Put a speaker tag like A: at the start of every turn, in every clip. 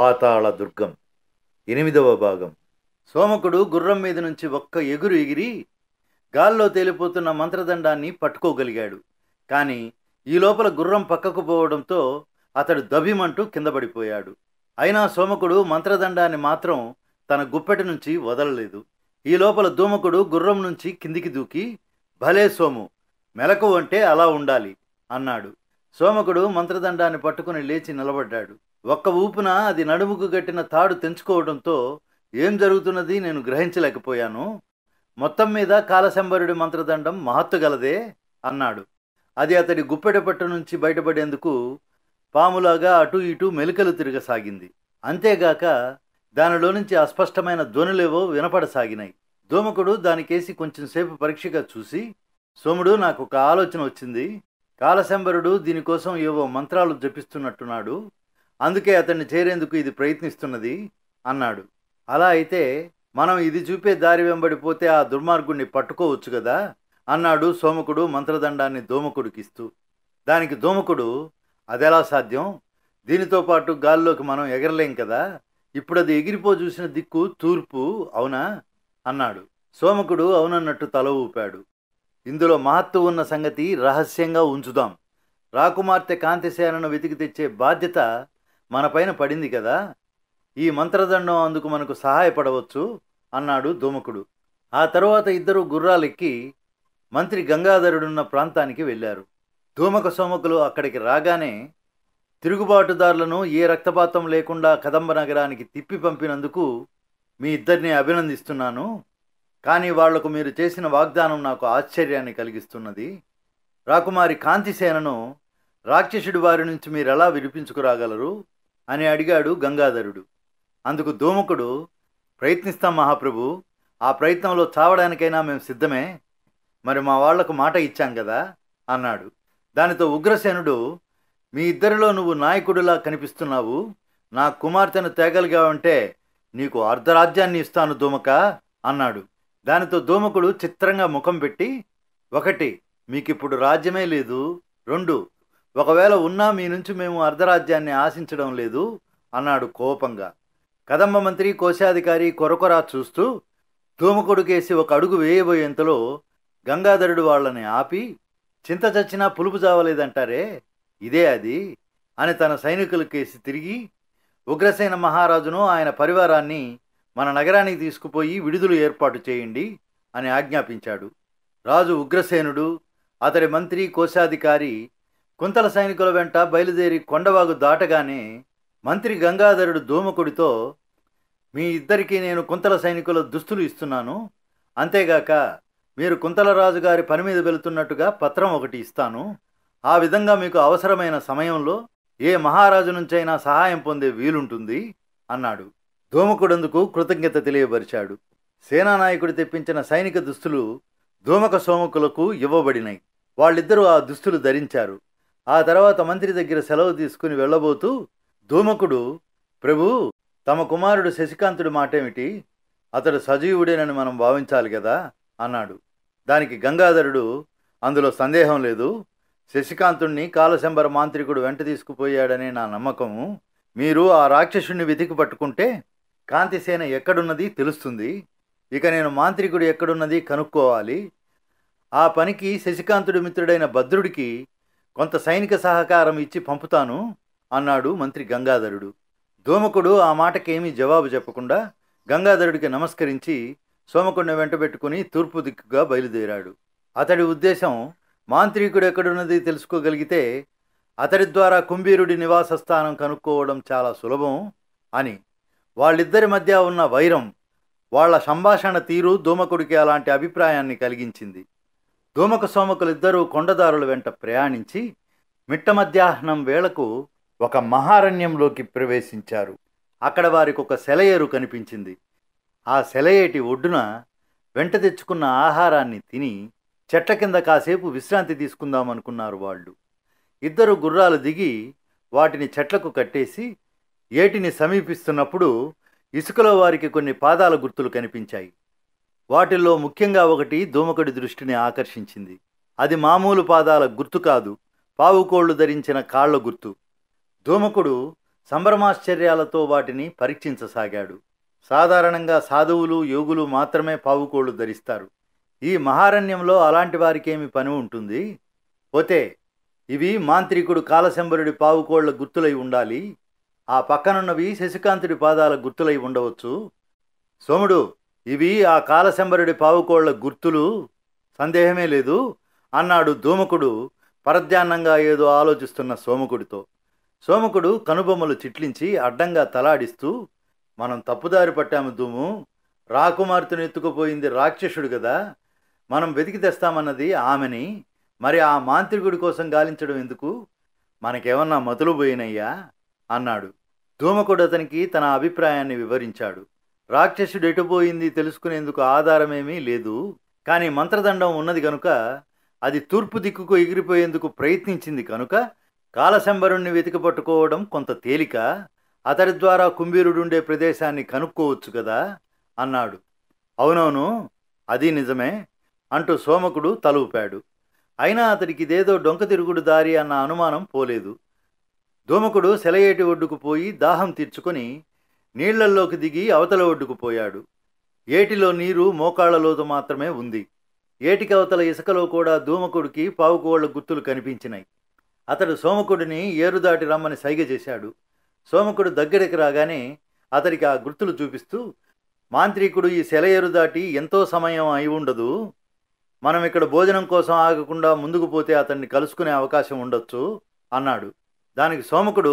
A: పాతాళ దుర్గం ఎనిమిదవ భాగం సోమకుడు గుర్రం మీద నుంచి ఒక్క ఎగురు ఎగిరి గాల్లో తేలిపోతున్న మంత్రదండాన్ని పట్టుకోగలిగాడు కానీ ఈ లోపల గుర్రం పక్కకు పోవడంతో అతడు దభిమంటూ కింద పడిపోయాడు అయినా సోమకుడు మంత్రదండాన్ని మాత్రం తన గుప్పెట నుంచి వదలలేదు ఈ లోపల దూమకుడు గుర్రం నుంచి కిందికి దూకి భలే సోము మెలకు అంటే అలా ఉండాలి అన్నాడు సోమకుడు మంత్రదండాన్ని పట్టుకుని లేచి నిలబడ్డాడు ఒక్క ఊపున అది నడుముకు గట్టిన తాడు తెంచుకోవడంతో ఏం జరుగుతున్నది నేను గ్రహించలేకపోయాను మొత్తం మీద కాలశంబరుడి మంత్రదండం మహత్తుగలదే అన్నాడు అది అతడి గుప్పెట పట్టు నుంచి బయటపడేందుకు పాములాగా అటు ఇటు మెలికలు తిరగసాగింది అంతేగాక దానిలో నుంచి అస్పష్టమైన ధ్వనులేవో వినపడసాగినాయి దోమకుడు దానికేసి కొంచెం సేపు పరీక్షగా చూసి సోముడు నాకు ఒక ఆలోచన వచ్చింది కాలశంబరుడు దీనికోసం ఏవో మంత్రాలు జపిస్తున్నట్టున్నాడు అందుకే అతన్ని చేరేందుకు ఇది ప్రయత్నిస్తున్నది అన్నాడు అలా అయితే మనం ఇది చూపే దారి వెంబడిపోతే ఆ దుర్మార్గుణ్ణి పట్టుకోవచ్చు కదా అన్నాడు సోమకుడు మంత్రదండాన్ని దోమకుడికిస్తూ దానికి దోమకుడు అదెలా సాధ్యం దీనితో పాటు గాల్లోకి మనం ఎగరలేం కదా ఇప్పుడు అది ఎగిరిపో చూసిన దిక్కు తూర్పు అవునా అన్నాడు సోమకుడు అవునన్నట్టు తల ఊపాడు ఇందులో మహత్తు ఉన్న సంగతి రహస్యంగా ఉంచుదాం రాకుమార్తె కాంతిసేనను వెతికి తెచ్చే బాధ్యత మనపైన పడింది కదా ఈ మంత్రదండం అందుకు మనకు సహాయపడవచ్చు అన్నాడు దోమకుడు ఆ తరువాత ఇద్దరు గుర్రాలెక్కి మంత్రి గంగాధరుడున్న ప్రాంతానికి వెళ్ళారు దోమక సోమకులు అక్కడికి రాగానే తిరుగుబాటుదారులను ఏ రక్తపాతం లేకుండా కదంబ నగరానికి తిప్పి పంపినందుకు మీ ఇద్దరిని అభినందిస్తున్నాను కానీ వాళ్లకు మీరు చేసిన వాగ్దానం నాకు ఆశ్చర్యాన్ని కలిగిస్తున్నది రాకుమారి కాంతిసేనను రాక్షసుడి వారి నుంచి మీరు ఎలా వినిపించుకురాగలరు అని అడిగాడు గంగాధరుడు అందుకు ధూమకుడు ప్రయత్నిస్తాం మహాప్రభు ఆ ప్రయత్నంలో చావడానికైనా మేము సిద్ధమే మరి మా వాళ్లకు మాట ఇచ్చాం కదా అన్నాడు దానితో ఉగ్రసేనుడు మీ ఇద్దరిలో నువ్వు నాయకుడిలా కనిపిస్తున్నావు నా కుమార్తెను తేగలిగా ఉంటే నీకు అర్ధరాజ్యాన్ని ఇస్తాను దోమక అన్నాడు దానితో దోమకుడు చిత్రంగా ముఖం పెట్టి ఒకటి మీకిప్పుడు రాజ్యమే లేదు రెండు ఒకవేళ ఉన్నా మీ నుంచి మేము అర్ధరాజ్యాన్ని ఆశించడం లేదు అన్నాడు కోపంగా కదంబ మంత్రి కోశాధికారి కొరకొరా చూస్తూ ధూమకొడుకేసి ఒక అడుగు వేయబోయేంతలో గంగాధరుడు వాళ్ళని ఆపి చింత చచ్చినా పులుపు జావలేదంటారే ఇదే అది అని తన సైనికులకేసి తిరిగి ఉగ్రసేన మహారాజును ఆయన పరివారాన్ని మన నగరానికి తీసుకుపోయి విడుదల ఏర్పాటు చేయండి అని ఆజ్ఞాపించాడు రాజు ఉగ్రసేనుడు అతడి మంత్రి కోశాధికారి కుంతల సైనికుల వెంట బయలుదేరి కొండవాగు దాటగానే మంత్రి గంగాధరుడు ధూమకుడితో మీ ఇద్దరికీ నేను కుంతల సైనికుల దుస్తులు ఇస్తున్నాను అంతేగాక మీరు కుంతల రాజుగారి పని మీద వెళుతున్నట్టుగా పత్రం ఒకటి ఇస్తాను ఆ విధంగా మీకు అవసరమైన సమయంలో ఏ మహారాజు నుంచైనా సహాయం పొందే వీలుంటుంది అన్నాడు ధూమకుడందుకు కృతజ్ఞత తెలియబరిచాడు సేనానాయకుడు తెప్పించిన సైనిక దుస్తులు ధూమక సోమకులకు ఇవ్వబడినాయి వాళ్ళిద్దరూ ఆ దుస్తులు ధరించారు ఆ తర్వాత మంత్రి దగ్గర సెలవు తీసుకుని వెళ్ళబోతూ ధూమకుడు ప్రభు తమ కుమారుడు శశికాంతుడి మాటేమిటి అతడు సజీవుడేనని మనం భావించాలి కదా అన్నాడు దానికి గంగాధరుడు అందులో సందేహం లేదు శశికాంతుణ్ణి కాలశంబర మాంత్రికుడు వెంట తీసుకుపోయాడనే నా నమ్మకము మీరు ఆ రాక్షసుణ్ణి వెతికి పట్టుకుంటే కాంతిసేన ఎక్కడున్నది తెలుస్తుంది ఇక నేను మాంత్రికుడు ఎక్కడున్నది కనుక్కోవాలి ఆ పనికి శశికాంతుడి మిత్రుడైన భద్రుడికి కొంత సైనిక సహకారం ఇచ్చి పంపుతాను అన్నాడు మంత్రి గంగాధరుడు దోమకుడు ఆ మాటకేమీ జవాబు చెప్పకుండా గంగాధరుడికి నమస్కరించి సోమకుడిని వెంటబెట్టుకుని తూర్పు దిక్కుగా బయలుదేరాడు అతడి ఉద్దేశం మాంత్రికుడు ఎక్కడున్నది తెలుసుకోగలిగితే అతడి ద్వారా కుంభీరుడి నివాస స్థానం కనుక్కోవడం చాలా సులభం అని వాళ్ళిద్దరి మధ్య ఉన్న వైరం వాళ్ల సంభాషణ తీరు దోమకుడికి అలాంటి అభిప్రాయాన్ని కలిగించింది దూమక సోమకులిద్దరూ కొండదారుల వెంట ప్రయాణించి మిట్ట మధ్యాహ్నం వేళకు ఒక మహారణ్యంలోకి ప్రవేశించారు అక్కడ వారికి ఒక సెలయేరు కనిపించింది ఆ సెలయేటి ఒడ్డున వెంట తెచ్చుకున్న ఆహారాన్ని తిని చెట్ల కింద కాసేపు విశ్రాంతి తీసుకుందామనుకున్నారు వాళ్ళు ఇద్దరు గుర్రాలు దిగి వాటిని చెట్లకు కట్టేసి ఏటిని సమీపిస్తున్నప్పుడు ఇసుకలో వారికి కొన్ని పాదాల గుర్తులు కనిపించాయి వాటిల్లో ముఖ్యంగా ఒకటి దూమకుడి దృష్టిని ఆకర్షించింది అది మామూలు పాదాల గుర్తు కాదు పావుకోళ్లు ధరించిన కాళ్ల గుర్తు దూమకుడు సంభ్రమాశ్చర్యాలతో వాటిని పరీక్షించసాగాడు సాధారణంగా సాధువులు యోగులు మాత్రమే పావుకోళ్లు ధరిస్తారు ఈ మహారణ్యంలో అలాంటి వారికేమి పని ఉంటుంది పోతే ఇవి మాంత్రికుడు కాలశంబరుడి పావుకోళ్ల గుర్తులై ఉండాలి ఆ పక్కనున్నవి శశికాంతుడి పాదాల గుర్తులై ఉండవచ్చు సోముడు ఇవి ఆ కాలశంబరుడి పావుకోళ్ల గుర్తులు సందేహమే లేదు అన్నాడు ధూమకుడు పరధ్యాన్నంగా ఏదో ఆలోచిస్తున్న సోమకుడితో సోమకుడు కనుబొమ్మలు చిట్లించి అడ్డంగా తలాడిస్తూ మనం తప్పుదారి పట్టాము ధూము రాకుమార్తెను ఎత్తుకుపోయింది రాక్షసుడు కదా మనం వెతికి తెస్తామన్నది ఆమెని మరి ఆ మాంత్రికుడి కోసం గాలించడం ఎందుకు మనకేమన్నా మతులు పోయినయ్యా అన్నాడు ధూమకుడు అతనికి తన అభిప్రాయాన్ని వివరించాడు రాక్షసుడు ఎటుపోయింది తెలుసుకునేందుకు ఆధారమేమీ లేదు కానీ మంత్రదండం ఉన్నది కనుక అది తూర్పు దిక్కుకు ఎగిరిపోయేందుకు ప్రయత్నించింది కనుక కాలశంబరుణ్ణి వెతికిపట్టుకోవడం కొంత తేలిక అతడి ద్వారా కుంభీరుడుండే ప్రదేశాన్ని కనుక్కోవచ్చు కదా అన్నాడు అవునవును అది నిజమే అంటూ సోమకుడు తలూపాడు అయినా అతడికి ఇదేదో డొంక తిరుగుడు దారి అన్న అనుమానం పోలేదు ధూమకుడు సెలయేటి ఒడ్డుకు పోయి దాహం తీర్చుకొని నీళ్లల్లోకి దిగి అవతల ఒడ్డుకు పోయాడు ఏటిలో నీరు మోకాళ్లలోతు మాత్రమే ఉంది ఏటికి అవతల ఇసుకలో కూడా ధూమకుడికి పావుకోళ్ల గుర్తులు కనిపించినాయి అతడు సోమకుడిని ఏరుదాటి రమ్మని సైగ చేశాడు సోమకుడు దగ్గరికి రాగానే అతడికి ఆ గుర్తులు చూపిస్తూ మాంత్రికుడు ఈ సెల దాటి ఎంతో సమయం అయి ఉండదు మనం ఇక్కడ భోజనం కోసం ఆగకుండా ముందుకు పోతే అతన్ని కలుసుకునే అవకాశం ఉండొచ్చు అన్నాడు దానికి సోమకుడు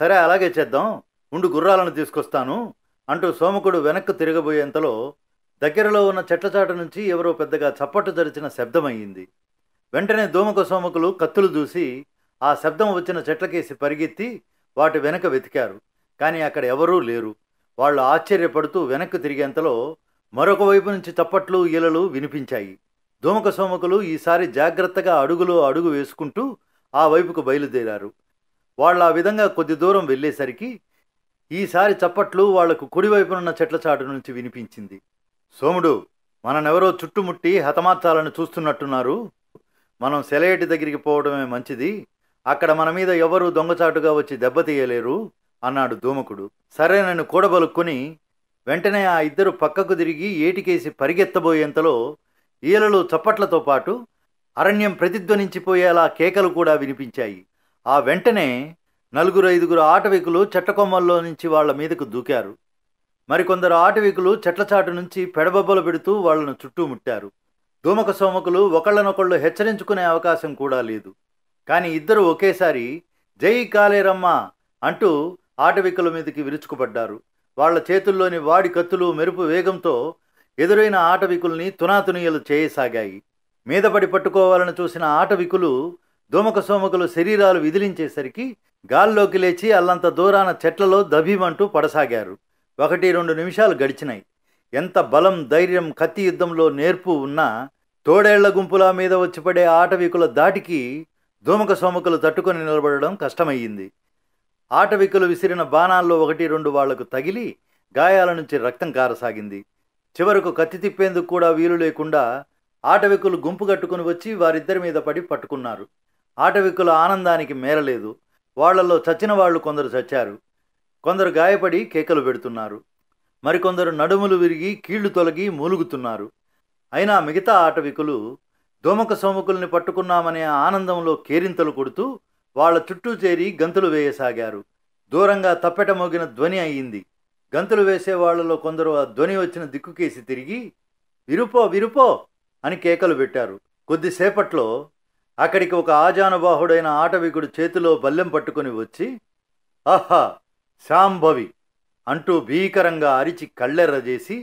A: సరే అలాగే చేద్దాం ఉండు గుర్రాలను తీసుకొస్తాను అంటూ సోమకుడు వెనక్కు తిరగబోయేంతలో దగ్గరలో ఉన్న చెట్లచాటు నుంచి ఎవరో పెద్దగా చప్పట్టు జరిచిన శబ్దమయ్యింది వెంటనే దోమక సోమకులు కత్తులు దూసి ఆ శబ్దం వచ్చిన చెట్లకేసి పరిగెత్తి వాటి వెనక వెతికారు కానీ అక్కడ ఎవరూ లేరు వాళ్ళు ఆశ్చర్యపడుతూ వెనక్కు తిరిగేంతలో మరొక వైపు నుంచి చప్పట్లు ఈలలు వినిపించాయి దోమక సోమకులు ఈసారి జాగ్రత్తగా అడుగులో అడుగు వేసుకుంటూ ఆ వైపుకు బయలుదేరారు వాళ్ళు ఆ విధంగా కొద్ది దూరం వెళ్ళేసరికి ఈసారి చప్పట్లు వాళ్లకు కుడివైపునున్న చెట్ల చాటు నుంచి వినిపించింది సోముడు మననెవరో చుట్టుముట్టి హతమార్చాలని చూస్తున్నట్టున్నారు మనం సెలయటి దగ్గరికి పోవడమే మంచిది అక్కడ మన మీద ఎవరూ దొంగచాటుగా వచ్చి దెబ్బతీయలేరు అన్నాడు దూమకుడు సరే నన్ను కూడబలుక్కుని వెంటనే ఆ ఇద్దరు పక్కకు తిరిగి ఏటికేసి పరిగెత్తబోయేంతలో ఈలలు చప్పట్లతో పాటు అరణ్యం ప్రతిధ్వనించిపోయేలా కేకలు కూడా వినిపించాయి ఆ వెంటనే నలుగురు ఐదుగురు ఆటవికులు చెట్టకొమ్మల్లో నుంచి వాళ్ల మీదకు దూకారు మరికొందరు ఆటవికులు చెట్లచాటు నుంచి పెడబొబ్బలు పెడుతూ వాళ్లను చుట్టూముట్టారు దూమక సోమకులు ఒకళ్ళనొకళ్ళు హెచ్చరించుకునే అవకాశం కూడా లేదు కానీ ఇద్దరు ఒకేసారి జై కాలేరమ్మ అంటూ ఆటవికుల మీదకి విరుచుకుపడ్డారు వాళ్ల చేతుల్లోని వాడి కత్తులు మెరుపు వేగంతో ఎదురైన ఆటవికుల్ని తునాతునీయలు చేయసాగాయి మీదపడి పట్టుకోవాలని చూసిన ఆటవికులు దోమక సోమకులు శరీరాలు విదిలించేసరికి గాల్లోకి లేచి అల్లంత దూరాన చెట్లలో దభిమంటూ పడసాగారు ఒకటి రెండు నిమిషాలు గడిచినాయి ఎంత బలం ధైర్యం కత్తి యుద్ధంలో నేర్పు ఉన్నా తోడేళ్ల గుంపుల మీద వచ్చిపడే ఆటవికుల దాటికి దూమక సోమకులు తట్టుకొని నిలబడడం కష్టమయ్యింది ఆటవికులు విసిరిన బాణాల్లో ఒకటి రెండు వాళ్లకు తగిలి గాయాల నుంచి రక్తం కారసాగింది చివరకు కత్తి తిప్పేందుకు కూడా వీలు లేకుండా ఆటవికులు గుంపు కట్టుకుని వచ్చి వారిద్దరి మీద పడి పట్టుకున్నారు ఆటవికుల ఆనందానికి మేరలేదు వాళ్లలో చచ్చిన వాళ్ళు కొందరు చచ్చారు కొందరు గాయపడి కేకలు పెడుతున్నారు మరికొందరు నడుములు విరిగి కీళ్లు తొలగి మూలుగుతున్నారు అయినా మిగతా ఆటవికులు దోమక సోమకుల్ని పట్టుకున్నామనే ఆనందంలో కేరింతలు కొడుతూ వాళ్ల చుట్టూ చేరి గంతులు వేయసాగారు దూరంగా తప్పెట మోగిన ధ్వని అయ్యింది గంతులు వేసే వాళ్లలో కొందరు ఆ ధ్వని వచ్చిన దిక్కుకేసి తిరిగి విరుపో విరుపో అని కేకలు పెట్టారు కొద్దిసేపట్లో అక్కడికి ఒక ఆజానుబాహుడైన ఆటవికుడు చేతిలో బల్లెం పట్టుకుని వచ్చి ఆహా శాంభవి అంటూ భీకరంగా అరిచి కళ్ళెర్రజేసి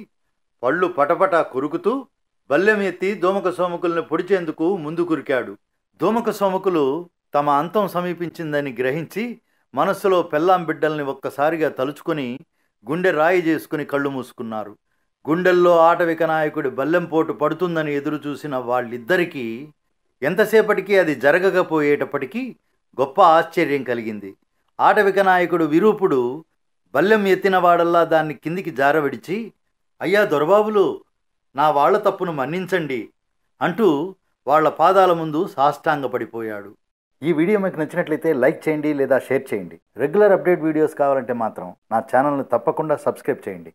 A: పళ్ళు పటపటా కొరుకుతూ బల్లెం ఎత్తి దోమక సోముకుల్ని పొడిచేందుకు ముందు కురికాడు దోమక సోమకులు తమ అంతం సమీపించిందని గ్రహించి మనస్సులో పెళ్ళాం బిడ్డల్ని ఒక్కసారిగా తలుచుకొని గుండె రాయి చేసుకుని కళ్ళు మూసుకున్నారు గుండెల్లో ఆటవిక నాయకుడి బల్లెంపోటు పడుతుందని ఎదురుచూసిన వాళ్ళిద్దరికీ ఎంతసేపటికి అది జరగకపోయేటప్పటికీ గొప్ప ఆశ్చర్యం కలిగింది ఆటవిక నాయకుడు విరూపుడు బల్లెం ఎత్తినవాడల్లా దాన్ని కిందికి జారవిడిచి అయ్యా దొరబాబులు నా వాళ్ల తప్పును మన్నించండి అంటూ వాళ్ల పాదాల ముందు సాష్టాంగపడిపోయాడు ఈ వీడియో మీకు నచ్చినట్లయితే లైక్ చేయండి లేదా షేర్ చేయండి రెగ్యులర్ అప్డేట్ వీడియోస్ కావాలంటే మాత్రం నా ఛానల్ని తప్పకుండా సబ్స్క్రైబ్ చేయండి